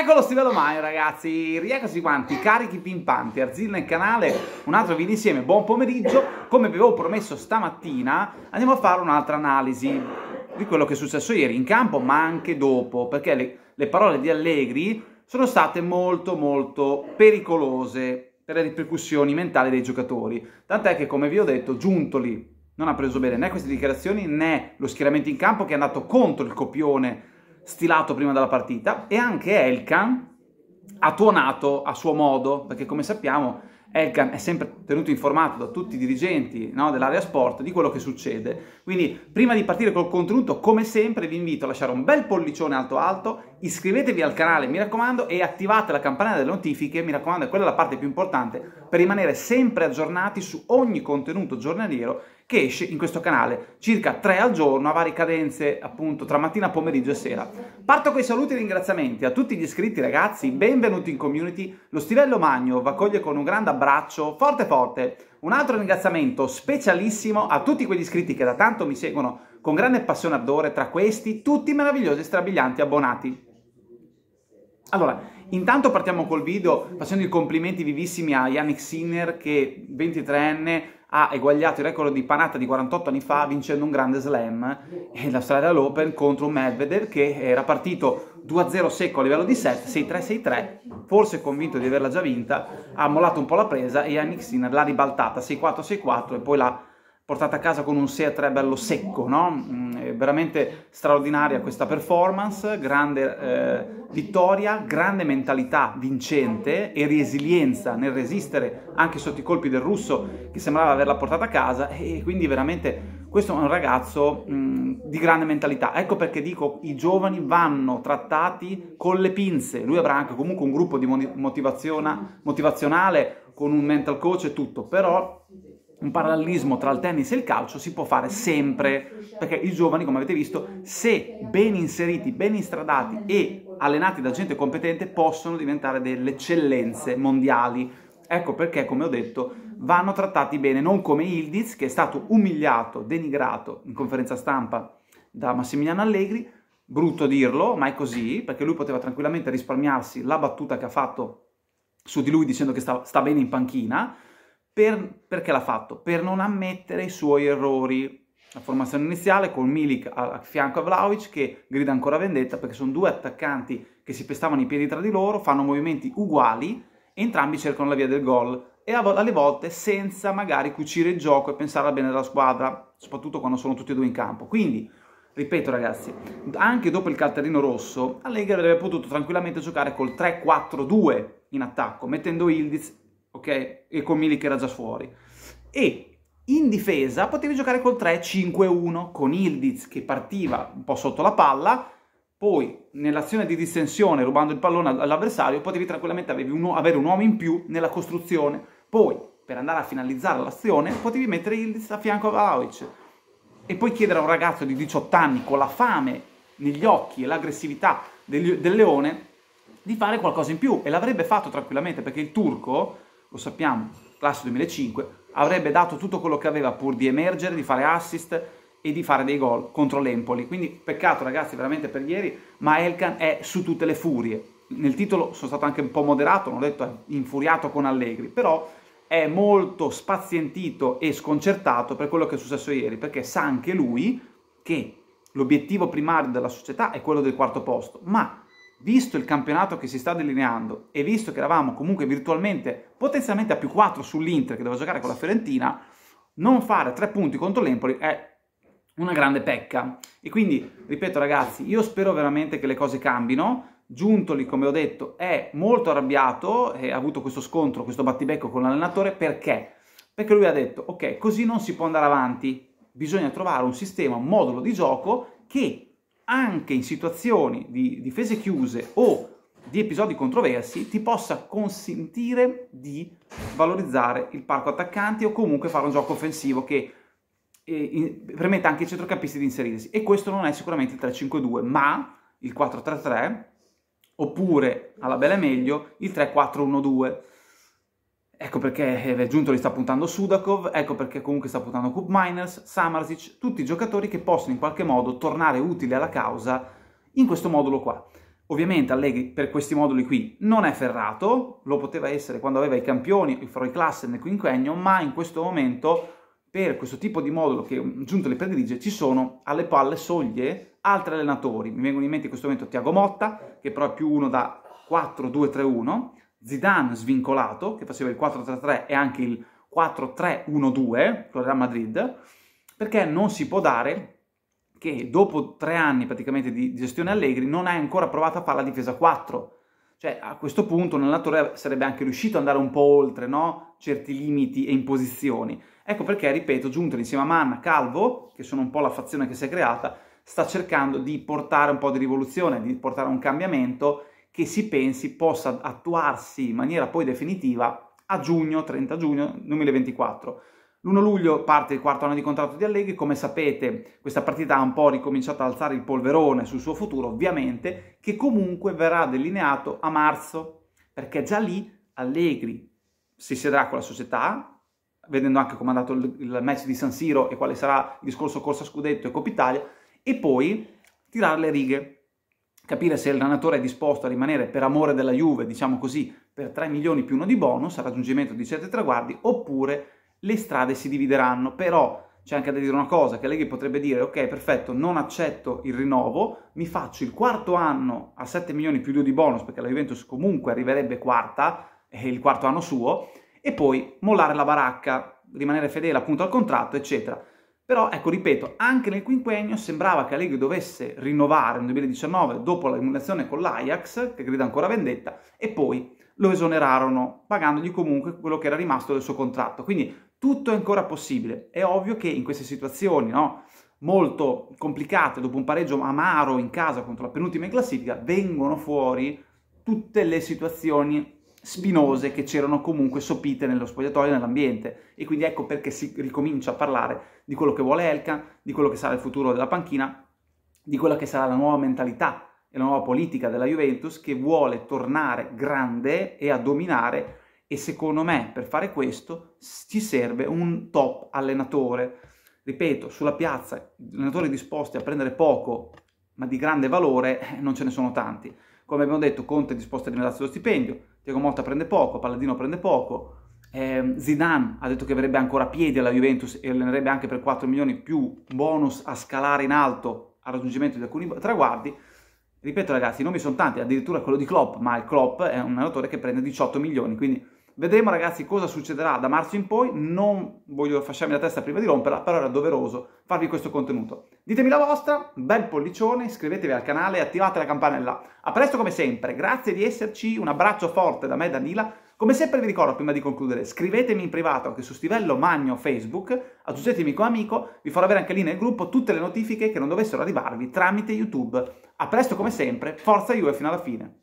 Eccolo Stivello Maio ragazzi, rieccoci quanti, carichi pimpanti, Arzilla in canale, un altro video insieme, buon pomeriggio, come vi avevo promesso stamattina andiamo a fare un'altra analisi di quello che è successo ieri in campo ma anche dopo, perché le, le parole di Allegri sono state molto molto pericolose per le ripercussioni mentali dei giocatori, tant'è che come vi ho detto Giuntoli non ha preso bene né queste dichiarazioni né lo schieramento in campo che è andato contro il copione stilato prima della partita e anche Elkan ha tuonato a suo modo, perché come sappiamo Elkan è sempre tenuto informato da tutti i dirigenti no, dell'area sport di quello che succede. Quindi prima di partire col contenuto, come sempre vi invito a lasciare un bel pollicione alto alto, iscrivetevi al canale, mi raccomando, e attivate la campanella delle notifiche, mi raccomando, è quella la parte più importante per rimanere sempre aggiornati su ogni contenuto giornaliero che esce in questo canale circa 3 al giorno a varie cadenze appunto tra mattina, pomeriggio e sera. Parto con i saluti e ringraziamenti a tutti gli iscritti ragazzi, benvenuti in community, lo Stivello Magno vi accoglie con un grande abbraccio, forte forte, un altro ringraziamento specialissimo a tutti quegli iscritti che da tanto mi seguono con grande passione e ardore, tra questi tutti i meravigliosi e strabilianti abbonati. Allora, intanto partiamo col video facendo i complimenti vivissimi a Yannick Sinner che 23enne ha eguagliato il record di panata di 48 anni fa vincendo un grande slam e l'Australia Open contro un Medvedev che era partito 2-0 secco a livello di set, 6-3, 6-3, forse convinto di averla già vinta, ha mollato un po' la presa e Yannick Sinner l'ha ribaltata 6-4, 6-4 e poi l'ha portata a casa con un 6-3 bello secco, no? Mm, veramente straordinaria questa performance, grande eh, vittoria, grande mentalità vincente e resilienza nel resistere anche sotto i colpi del russo che sembrava averla portata a casa e quindi veramente questo è un ragazzo mh, di grande mentalità. Ecco perché dico i giovani vanno trattati con le pinze. Lui avrà anche comunque un gruppo motivazionale con un mental coach e tutto, però un parallelismo tra il tennis e il calcio si può fare sempre, perché i giovani, come avete visto, se ben inseriti, ben instradati e allenati da gente competente, possono diventare delle eccellenze mondiali. Ecco perché, come ho detto, vanno trattati bene, non come Ildiz, che è stato umiliato, denigrato in conferenza stampa da Massimiliano Allegri, brutto dirlo, ma è così, perché lui poteva tranquillamente risparmiarsi la battuta che ha fatto su di lui dicendo che sta, sta bene in panchina, per, perché l'ha fatto? Per non ammettere i suoi errori. La formazione iniziale con Milik a, fianco a Vlaovic che grida ancora vendetta perché sono due attaccanti che si pestavano i piedi tra di loro, fanno movimenti uguali, entrambi cercano la via del gol e alle volte senza magari cucire il gioco e pensare al bene della squadra, soprattutto quando sono tutti e due in campo. Quindi, ripeto ragazzi, anche dopo il cartellino rosso, Allegri avrebbe potuto tranquillamente giocare col 3-4-2 in attacco, mettendo Ildiz ok? E con Milik era già fuori. E in difesa potevi giocare col 3-5-1 con Ildiz che partiva un po' sotto la palla, poi nell'azione di distensione rubando il pallone all'avversario potevi tranquillamente un, avere un uomo in più nella costruzione, poi per andare a finalizzare l'azione potevi mettere Ildiz a fianco a Vlaovic e poi chiedere a un ragazzo di 18 anni con la fame negli occhi e l'aggressività del, del leone di fare qualcosa in più e l'avrebbe fatto tranquillamente perché il turco lo sappiamo, classe 2005, avrebbe dato tutto quello che aveva pur di emergere, di fare assist e di fare dei gol contro l'Empoli. Quindi peccato ragazzi veramente per ieri, ma Elkan è su tutte le furie. Nel titolo sono stato anche un po' moderato, non ho detto infuriato con Allegri, però è molto spazientito e sconcertato per quello che è successo ieri, perché sa anche lui che l'obiettivo primario della società è quello del quarto posto, ma visto il campionato che si sta delineando e visto che eravamo comunque virtualmente potenzialmente a più 4 sull'Inter che doveva giocare con la Fiorentina, non fare 3 punti contro l'Empoli è una grande pecca. E quindi, ripeto ragazzi, io spero veramente che le cose cambino. Giuntoli, come ho detto, è molto arrabbiato e ha avuto questo scontro, questo battibecco con l'allenatore perché? Perché lui ha detto, ok, così non si può andare avanti, bisogna trovare un sistema, un modulo di gioco che anche in situazioni di difese chiuse o di episodi controversi ti possa consentire di valorizzare il parco attaccanti o comunque fare un gioco offensivo che eh, permetta anche ai centrocampisti di inserirsi. E questo non è sicuramente il 3-5-2, ma il 4-3-3 oppure alla bella meglio il 3-4-1-2. Ecco perché è eh, giunto li sta puntando Sudakov, ecco perché comunque sta puntando Cup Miners, Samarzic, tutti giocatori che possono in qualche modo tornare utili alla causa in questo modulo qua. Ovviamente Allegri per questi moduli qui non è ferrato, lo poteva essere quando aveva i campioni, i Freud Classen nel Quinquennio, ma in questo momento per questo tipo di modulo che mm, Giuntoli predilige ci sono alle palle soglie altri allenatori. Mi vengono in mente in questo momento Tiago Motta, che però è più uno da 4-2-3-1, Zidane svincolato, che faceva il 4-3-3 e anche il 4-3-1-2 con Real Madrid, perché non si può dare che dopo tre anni praticamente di gestione Allegri non hai ancora provato a fare la difesa 4. Cioè a questo punto un allenatore sarebbe anche riuscito ad andare un po' oltre no? certi limiti e imposizioni. Ecco perché, ripeto, Giuntoli insieme a Manna, Calvo, che sono un po' la fazione che si è creata, sta cercando di portare un po' di rivoluzione, di portare un cambiamento che si pensi possa attuarsi in maniera poi definitiva a giugno, 30 giugno 2024. L'1 luglio parte il quarto anno di contratto di Allegri, come sapete questa partita ha un po' ricominciato ad alzare il polverone sul suo futuro, ovviamente, che comunque verrà delineato a marzo, perché già lì Allegri si siederà con la società, vedendo anche come è andato il match di San Siro e quale sarà il discorso corsa scudetto e Coppa Italia, e poi tirare le righe, capire se l'allenatore è disposto a rimanere per amore della Juve, diciamo così, per 3 milioni più uno di bonus al raggiungimento di certi traguardi, oppure le strade si divideranno, però c'è anche da dire una cosa, che Allegri potrebbe dire, ok perfetto, non accetto il rinnovo, mi faccio il quarto anno a 7 milioni più 2 di bonus, perché la Juventus comunque arriverebbe quarta, è eh, il quarto anno suo, e poi mollare la baracca, rimanere fedele appunto al contratto, eccetera. Però, ecco, ripeto, anche nel quinquennio sembrava che Allegri dovesse rinnovare nel 2019 dopo l'eliminazione con l'Ajax, che grida ancora vendetta, e poi lo esonerarono pagandogli comunque quello che era rimasto del suo contratto. Quindi tutto è ancora possibile. È ovvio che in queste situazioni, no, molto complicate, dopo un pareggio amaro in casa contro la penultima in classifica, vengono fuori tutte le situazioni spinose che c'erano comunque sopite nello spogliatoio e nell'ambiente. E quindi ecco perché si ricomincia a parlare di quello che vuole Elkan, di quello che sarà il futuro della panchina, di quella che sarà la nuova mentalità e la nuova politica della Juventus che vuole tornare grande e a dominare e secondo me per fare questo ci serve un top allenatore. Ripeto, sulla piazza allenatori disposti a prendere poco ma di grande valore eh, non ce ne sono tanti. Come abbiamo detto, Conte è disposto a rimandarsi lo stipendio, Diego Motta prende poco, Palladino prende poco, eh, Zidane ha detto che avrebbe ancora piedi alla Juventus e allenerebbe anche per 4 milioni più bonus a scalare in alto al raggiungimento di alcuni traguardi. Ripeto ragazzi, i nomi sono tanti, addirittura quello di Klopp, ma il Klopp è un allenatore che prende 18 milioni, quindi vedremo ragazzi cosa succederà da marzo in poi, non voglio fasciarmi la testa prima di romperla, però era doveroso farvi questo contenuto. Ditemi la vostra, bel pollicione, iscrivetevi al canale e attivate la campanella. A presto come sempre, grazie di esserci, un abbraccio forte da me Danila, come sempre vi ricordo prima di concludere, scrivetemi in privato anche su Stivello Magno Facebook, aggiungetemi come amico, vi farò avere anche lì nel gruppo tutte le notifiche che non dovessero arrivarvi tramite YouTube. A presto come sempre, forza e fino alla fine!